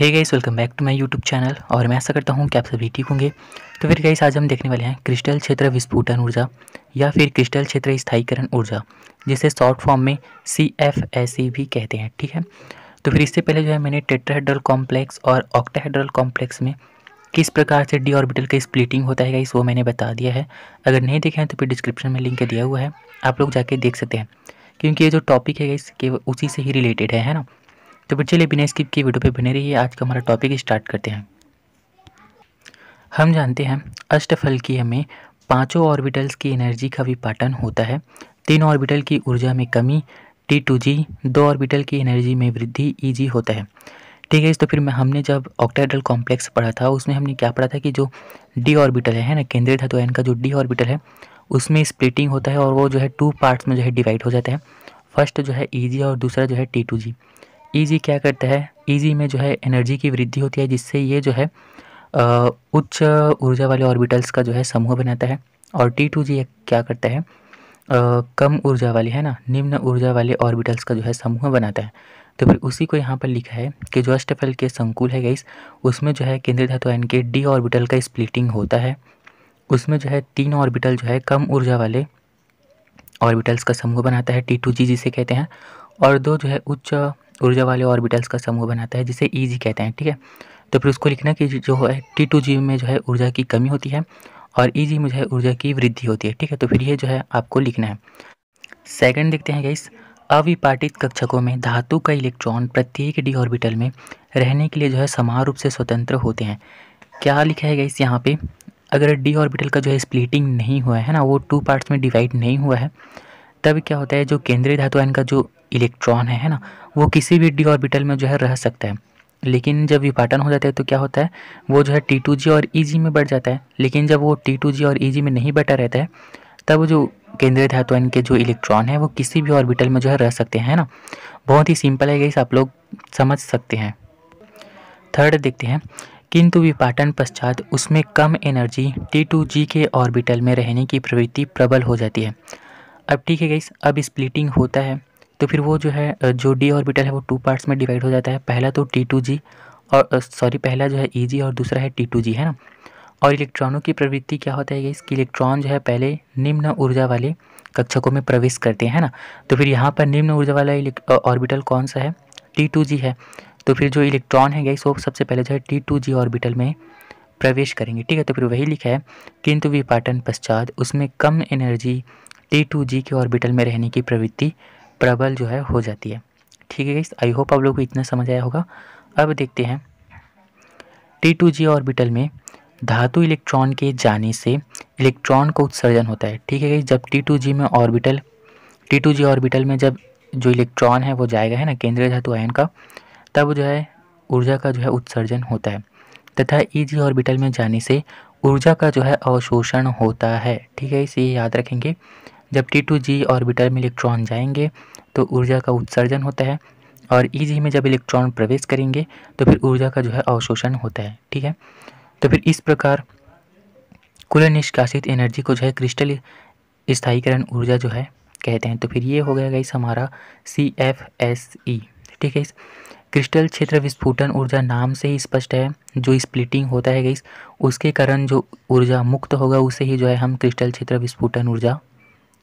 hey guys welcome back to my YouTube channel और मैं ऐसा करता हूँ कि आप सभी ठीक होंगे तो फिर गाइस आज हम देखने वाले हैं क्रिस्टल क्षेत्र विस्फोटन ऊर्जा या फिर क्रिस्टल क्षेत्र स्थायीकरण ऊर्जा जिसे शॉर्ट फॉर्म में सी एफ एस ई भी कहते हैं ठीक है तो फिर इससे पहले जो है मैंने टेट्राहेड्रल कॉम्प्लेक्स और ऑक्टाहेड्रल कॉम्प्लेक्स में किस प्रकार से डी ऑर्बिटल का स्प्लिटिंग होता है गाइस वो मैंने बता दिया है अगर नहीं देखे हैं तो फिर डिस्क्रिप्शन में लिंक दिया हुआ है आप लोग जाके देख सकते हैं क्योंकि ये जो टॉपिक है गाइस के उसी से ही रिलेटेड है, है ना तो फिर चलिए बिना स्किप की वीडियो पे बने रहिए आज का हमारा टॉपिक स्टार्ट करते हैं हम जानते हैं अष्टफल की हमें पांचों ऑर्बिटल्स की एनर्जी का विपाटन होता है तीन ऑर्बिटल की ऊर्जा में कमी टी टू जी दो ऑर्बिटल की एनर्जी में वृद्धि ई e जी होता है ठीक है इस तो फिर मैं हमने जब ऑक्टाइडल कॉम्प्लेक्स पढ़ा था उसमें हमने क्या पढ़ा था कि जो डी ऑर्बिटल है ना केंद्रीय धातु एन का जो डी ऑर्बिटल है उसमें स्प्लिटिंग होता है और वो जो है टू पार्ट्स में जो है डिवाइड हो जाता है फर्स्ट जो है ई e जी और दूसरा जो है टी टू जी ईजी क्या करता है ईजी में जो है एनर्जी की वृद्धि होती है जिससे ये जो है उच्च ऊर्जा वाले ऑर्बिटल्स का जो है समूह बनाता है और टी टू जी क्या करता है आ, कम ऊर्जा वाले है ना निम्न ऊर्जा वाले ऑर्बिटल्स का जो है समूह बनाता है तो फिर उसी को यहाँ पर लिखा है कि जो अष्टफल के संकुल है गई उसमें जो है केंद्रीय धातु एन के डी ऑर्बिटल का स्प्लिटिंग होता है उसमें जो है तीन ऑर्बिटल जो है कम ऊर्जा वाले ऑर्बिटल्स का समूह बनाता है टी टू जी जिसे कहते हैं और दो जो है उच्च ऊर्जा वाले ऑर्बिटल्स का समूह बनाता है जिसे ई e कहते हैं ठीक है तो फिर उसको लिखना कि जो है टी टू जी में जो है ऊर्जा की कमी होती है और ई e जी में जो है ऊर्जा की वृद्धि होती है ठीक है तो फिर ये जो है आपको लिखना है सेकंड देखते हैं गाइस अविपाटित कक्षकों में धातु का इलेक्ट्रॉन प्रत्येक डी ऑर्बिटल में रहने के लिए जो है समान रूप से स्वतंत्र होते हैं क्या लिखा है गाइस यहाँ पे अगर डी ऑर्बिटल का जो है स्प्लिटिंग नहीं हुआ है ना वो टू पार्ट्स में डिवाइड नहीं हुआ है तब क्या होता है जो केंद्रीय धातु इनका का जो इलेक्ट्रॉन है ना वो किसी भी डी ऑर्बिटल में जो है रह सकता है लेकिन जब विपाटन हो जाता है तो क्या होता है वो जो है टी टू जी और ई e जी में बढ़ जाता है लेकिन जब वो टी टू जी और ई e जी में नहीं बटा रहता है तब जो केंद्रीय धातु यानी के जो इलेक्ट्रॉन है वो किसी भी ऑर्बिटल में जो है रह सकते हैं ना बहुत ही सिंपल है गई आप लोग समझ सकते हैं थर्ड देखते हैं किंतु विपाटन पश्चात उसमें कम एनर्जी टी टू जी के ऑर्बिटल में रहने की प्रवृत्ति प्रबल हो जाती है अब ठीक है गई अब स्प्लिटिंग होता है तो फिर वो जो है जो डी ऑर्बिटल है वो टू पार्ट्स में डिवाइड हो जाता है पहला तो टी टू जी और सॉरी पहला जो है ई e जी और दूसरा है टी टू जी है ना और इलेक्ट्रॉनों की प्रवृत्ति क्या होता है इसकी इलेक्ट्रॉन जो है पहले निम्न ऊर्जा वाले कक्षकों में प्रवेश करते हैं ना तो फिर यहाँ पर निम्न ऊर्जा वाला ऑर्बिटल कौन सा है टी टू जी है तो फिर जो इलेक्ट्रॉन है गैस वो सबसे पहले जो है टी टू जी ऑर्बिटल में प्रवेश करेंगे ठीक है तो फिर वही लिखा है किंतु विपाटन पश्चात उसमें कम एनर्जी टी टू जी के ऑर्बिटल में रहने की प्रवृत्ति प्रबल जो है हो जाती है ठीक है आई होप आप लोग को इतना समझ आया होगा अब देखते हैं टी टू जी ऑर्बिटल में धातु इलेक्ट्रॉन के जाने से इलेक्ट्रॉन का उत्सर्जन होता है ठीक है जब टी टू जी में orbital T two G orbital में जब जो इलेक्ट्रॉन है वो जाएगा है ना केंद्रीय धातु आयन का तब जो है ऊर्जा का जो है उत्सर्जन होता है तथा ई जी ऑर्बिटल में जाने से ऊर्जा का जो है अवशोषण होता है ठीक है इसे याद रखेंगे जब टी टू जी ऑर्बिटर में इलेक्ट्रॉन जाएंगे तो ऊर्जा का उत्सर्जन होता है और ई e जी में जब इलेक्ट्रॉन प्रवेश करेंगे तो फिर ऊर्जा का जो है अवशोषण होता है ठीक है तो फिर इस प्रकार कुल निष्कासित एनर्जी को जो है क्रिस्टल स्थायीकरण ऊर्जा जो है कहते हैं तो फिर ये हो गया गाइस हमारा सी एफ एस ई ठीक है इस क्रिस्टल क्षेत्र विस्फोटन ऊर्जा नाम से ही स्पष्ट है जो स्प्लिटिंग होता है गाइस उसके कारण जो ऊर्जा मुक्त होगा उसे ही जो है हम क्रिस्टल क्षेत्र विस्फोटन ऊर्जा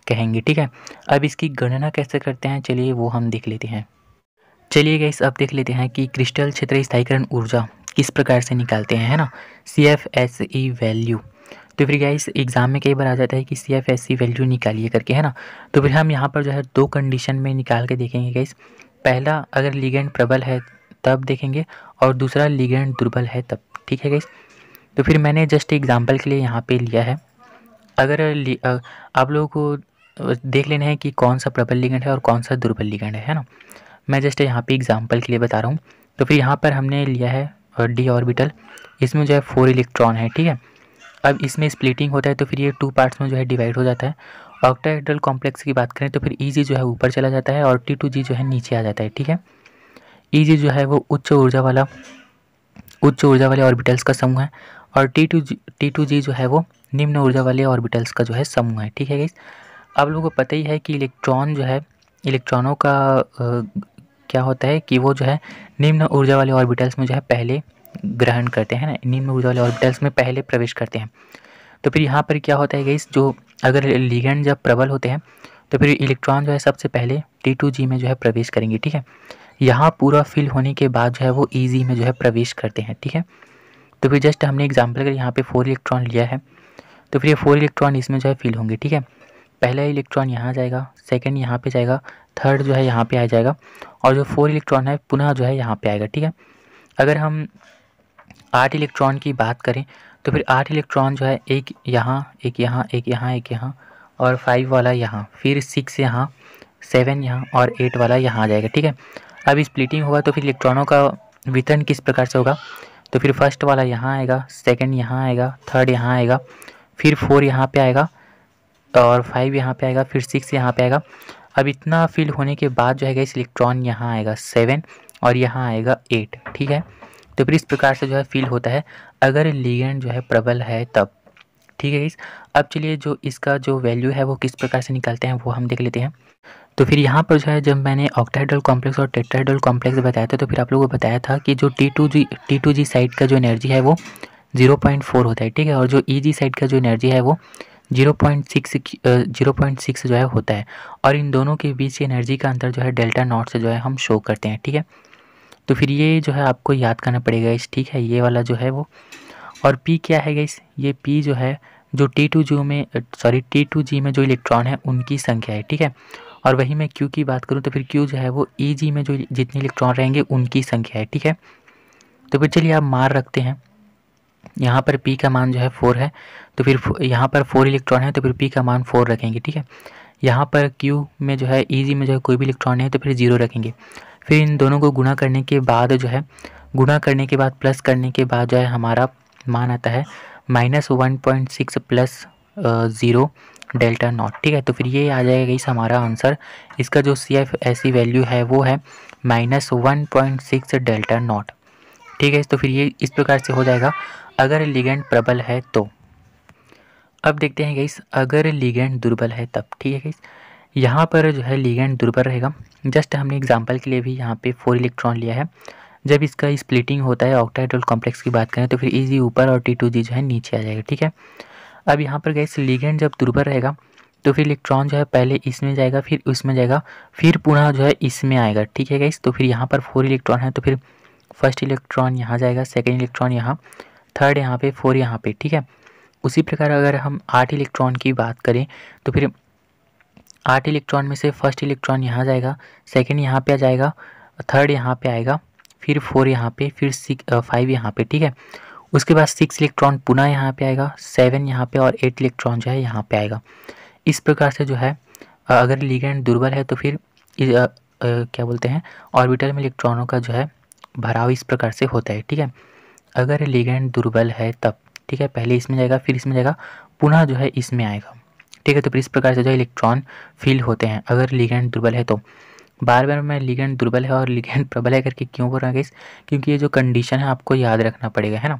कहेंगे ठीक है अब इसकी गणना कैसे करते हैं चलिए वो हम देख लेते हैं चलिए गैस अब देख लेते हैं कि क्रिस्टल क्षेत्र स्थायीकरण ऊर्जा किस प्रकार से निकालते हैं है ना C F S E value तो फिर गैस एग्ज़ाम में कई बार आ जाता है कि C F S E value निकालिए करके है ना तो फिर हम यहाँ पर जो है दो कंडीशन में निकाल के देखेंगे गैस पहला अगर लिगेंड प्रबल है तब देखेंगे और दूसरा लिगेंड दुर्बल है तब ठीक है गैस तो फिर मैंने जस्ट एग्ज़ाम्पल के लिए यहाँ पर लिया है अगर आप लोगों को देख लेना है कि कौन सा प्रबल लिगेंड है और कौन सा दुर्बल लिगेंड है ना मैं जस्ट यहाँ पे एग्जांपल के लिए बता रहा हूँ तो फिर यहाँ पर हमने लिया है डी ऑर्बिटल इसमें जो है फोर इलेक्ट्रॉन है ठीक है अब इसमें स्प्लिटिंग होता है तो फिर ये टू पार्ट्स में जो है डिवाइड हो जाता है ऑक्टाहेड्रल कॉम्प्लेक्स की बात करें तो फिर ई e जो है ऊपर चला जाता है और टी टू जी जो है नीचे आ जाता है ठीक है ई e जो है वो उच्च ऊर्जा वाला उच्च ऊर्जा वाले ऑर्बिटल्स का समूह है और T two G T two G जो है वो निम्न ऊर्जा वाले ऑर्बिटल्स का जो है समूह है ठीक है गाइस आप लोगों को पता ही है कि इलेक्ट्रॉन जो है इलेक्ट्रॉनों का आ, क्या होता है कि वो जो है निम्न ऊर्जा वाले ऑर्बिटल्स में जो है पहले ग्रहण करते हैं ना निम्न ऊर्जा वाले ऑर्बिटल्स में पहले प्रवेश करते हैं तो फिर यहाँ पर क्या होता है गई जो अगर लिगेंड जब प्रबल होते हैं तो फिर इलेक्ट्रॉन जो है सबसे पहले टी टू जी में जो है प्रवेश करेंगे ठीक है यहाँ पूरा फिल होने के बाद जो है वो ईजी e में जो है प्रवेश करते हैं ठीक है तो फिर जस्ट हमने एग्जाम्पल अगर यहाँ पे फोर इलेक्ट्रॉन लिया है तो फिर ये फोर इलेक्ट्रॉन इसमें जो है फिल होंगे ठीक है पहला इलेक्ट्रॉन यहाँ जाएगा सेकेंड यहाँ पर जाएगा थर्ड जो है यहाँ पर आ जाएगा और जो फोर इलेक्ट्रॉन है पुनः जो है यहाँ पर आएगा ठीक है अगर हम आठ इलेक्ट्रॉन की बात करें तो फिर आठ इलेक्ट्रॉन जो है एक यहाँ एक यहाँ एक यहाँ एक यहाँ और फाइव वाला यहाँ फिर सिक्स यहाँ सेवन यहाँ और एट वाला यहाँ आ जाएगा ठीक है अब स्प्लिटिंग होगा तो फिर इलेक्ट्रॉनों का वितरण किस प्रकार से होगा तो फिर फर्स्ट वाला यहाँ आएगा सेकंड यहाँ आएगा थर्ड यहाँ आएगा फिर फोर यहाँ पे आएगा और फाइव यहाँ पे आएगा फिर सिक्स यहाँ पे आएगा अब इतना फिल होने के बाद जो है इस इलेक्ट्रॉन यहाँ आएगा सेवन और यहाँ आएगा एट ठीक है तो फिर इस प्रकार से जो है फील होता है अगर लिगेंड जो है प्रबल है तब ठीक है इस अब चलिए जो इसका जो वैल्यू है वो किस प्रकार से निकालते हैं वो हम देख लेते हैं तो फिर यहाँ पर जो है जब मैंने ऑक्टाइडल कॉम्प्लेक्स और टेट्राइडल कॉम्प्लेक्स बताया था तो फिर आप लोगों को बताया था कि जो T two G T two G side का जो एनर्जी है वो जीरो पॉइंट फोर होता है ठीक है और जो ई जी साइड का जो एनर्जी है वो zero point six zero point six जो है होता है और इन दोनों के बीच एनर्जी का अंतर जो है डेल्टा नॉट से जो है हम शो करते हैं ठीक है तो फिर ये जो है आपको याद करना पड़ेगा इस ठीक है ये वाला जो है वो और पी क्या है गई ये पी जो है जो टी टू जी में सॉरी टी टू जी में जो इलेक्ट्रॉन है उनकी संख्या है ठीक है और वही मैं क्यू की बात करूँ तो फिर क्यू जो है वो ई e जी में जो जितने इलेक्ट्रॉन रहेंगे उनकी संख्या है ठीक है तो फिर चलिए आप मार रखते हैं यहाँ पर पी का मान जो है फोर है तो फिर यहाँ पर फोर इलेक्ट्रॉन है तो फिर पी का मान फोर रखेंगे ठीक है यहाँ पर क्यू में जो है ईजी में जो है कोई भी इलेक्ट्रॉन है तो फिर ज़ीरो रखेंगे फिर इन दोनों को गुणा करने के बाद जो है गुणा करने के बाद प्लस करने के बाद जो है हमारा मान आता है minus one point six plus zero delta naught ठीक है तो फिर ये आ जाएगा इस हमारा आंसर इसका जो सी एफ ऐसी वैल्यू है वो है minus one point six delta naught ठीक है तो फिर ये इस प्रकार से हो जाएगा अगर लिगेंड प्रबल है तो अब देखते हैं गई अगर लिगेंड दुर्बल है तब ठीक है गईस यहाँ पर जो है लिगेंड दुर्बल रहेगा जस्ट हमने एग्जाम्पल के लिए भी यहाँ पे फोर इलेक्ट्रॉन लिया है जब इसका स्प्लिटिंग होता है ऑक्टाइडोल कॉम्प्लेक्स की बात करें तो फिर इजी ऊपर और टी टू जी जो है नीचे आ जाएगा ठीक है अब यहाँ पर गैस लिगेंड जब दुर्बल रहेगा तो फिर इलेक्ट्रॉन जो है पहले इसमें जाएगा फिर उसमें जाएगा फिर पुनः जो है इसमें आएगा ठीक है गई तो फिर यहाँ पर फोर इलेक्ट्रॉन है तो फिर फर्स्ट इलेक्ट्रॉन यहाँ जाएगा सेकेंड इलेक्ट्रॉन यहाँ थर्ड यहाँ पे फोर यहाँ पे ठीक है उसी प्रकार अगर हम आठ इलेक्ट्रॉन की बात करें तो फिर आठ इलेक्ट्रॉन में से फर्स्ट इलेक्ट्रॉन यहाँ जाएगा सेकेंड यहाँ पे आ जाएगा थर्ड यहाँ पे आएगा फिर फोर यहाँ पे फिर सिक्स फाइव यहाँ पे ठीक है उसके बाद सिक्स इलेक्ट्रॉन पुनः यहाँ पे आएगा सेवन यहाँ पे और एट इलेक्ट्रॉन जो है यहाँ पे आएगा इस प्रकार से जो है अगर लिगेंड दुर्बल है तो फिर आ, आ, क्या बोलते हैं ऑर्बिटल में इलेक्ट्रॉनों का जो है भराव इस प्रकार से होता है ठीक है अगर लिगेंड दुर्बल है तब ठीक है पहले इसमें जाएगा फिर इसमें जाएगा पुनः जो है इसमें आएगा ठीक है तो फिर इस प्रकार से जो है इलेक्ट्रॉन फील होते हैं अगर लिगेंड दुर्बल है तो बार बार मैं लिगेंड दुर्बल है और लिगेंड प्रबल है करके क्यों बोल रहा हूँ क्योंकि ये जो कंडीशन है आपको याद रखना पड़ेगा है ना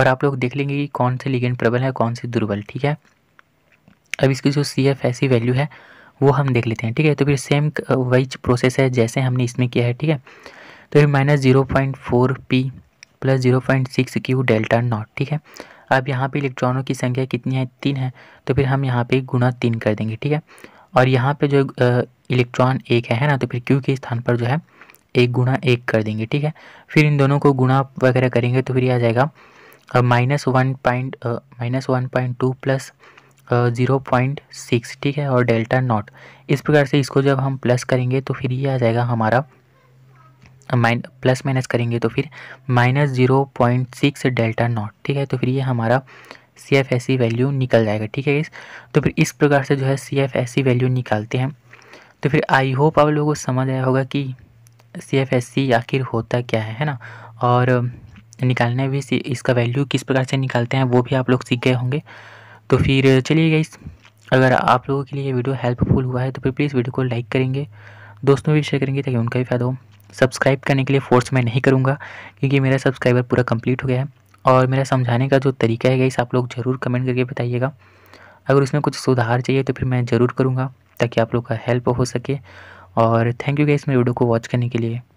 और आप लोग देख लेंगे कि कौन से लिगेंड प्रबल है कौन से दुर्बल ठीक है अब इसकी जो सी एफ ऐसी वैल्यू है वो हम देख लेते हैं ठीक है तो फिर सेम वही प्रोसेस है जैसे हमने इसमें किया है ठीक है तो ये minus zero point four P plus zero point six Q delta naught ठीक है अब यहाँ पे इलेक्ट्रॉनों की संख्या कितनी है तीन है तो फिर हम यहाँ पे गुणा तीन कर देंगे ठीक है और यहाँ पे जो इलेक्ट्रॉन एक है, ना तो फिर क्यू के स्थान पर जो है एक गुणा एक कर देंगे ठीक है फिर इन दोनों को गुणा वगैरह करेंगे तो फिर ये आ जाएगा minus one point minus one point two plus zero point six ठीक है और डेल्टा नॉट इस प्रकार से इसको जब हम प्लस करेंगे तो फिर ये आ जाएगा हमारा माइन प्लस माइनस करेंगे तो फिर minus zero point six delta naught ठीक है तो फिर ये हमारा C F S C value निकल जाएगा ठीक है इस तो फिर इस प्रकार से जो है C F S C value निकालते हैं तो फिर आई होप आप लोगों को समझ आया होगा कि सी एफ एस सी आखिर होता क्या है है ना और निकालना भी इसका वैल्यू किस प्रकार से निकालते हैं वो भी आप लोग सीख गए होंगे तो फिर चलिए इस अगर आप लोगों के लिए वीडियो हेल्पफुल हुआ है तो फिर प्लीज़ वीडियो को लाइक करेंगे दोस्तों भी शेयर करेंगे ताकि उनका भी फ़ायदा हो सब्सक्राइब करने के लिए फोर्स मैं नहीं करूँगा क्योंकि मेरा सब्सक्राइबर पूरा कंप्लीट हो गया है और मेरा समझाने का जो तरीका है इस आप लोग ज़रूर कमेंट करके बताइएगा अगर उसमें कुछ सुधार चाहिए तो फिर मैं ज़रूर करूँगा ताकि आप लोग का हेल्प हो सके और थैंक यू गाइस मेरे वीडियो को वॉच करने के लिए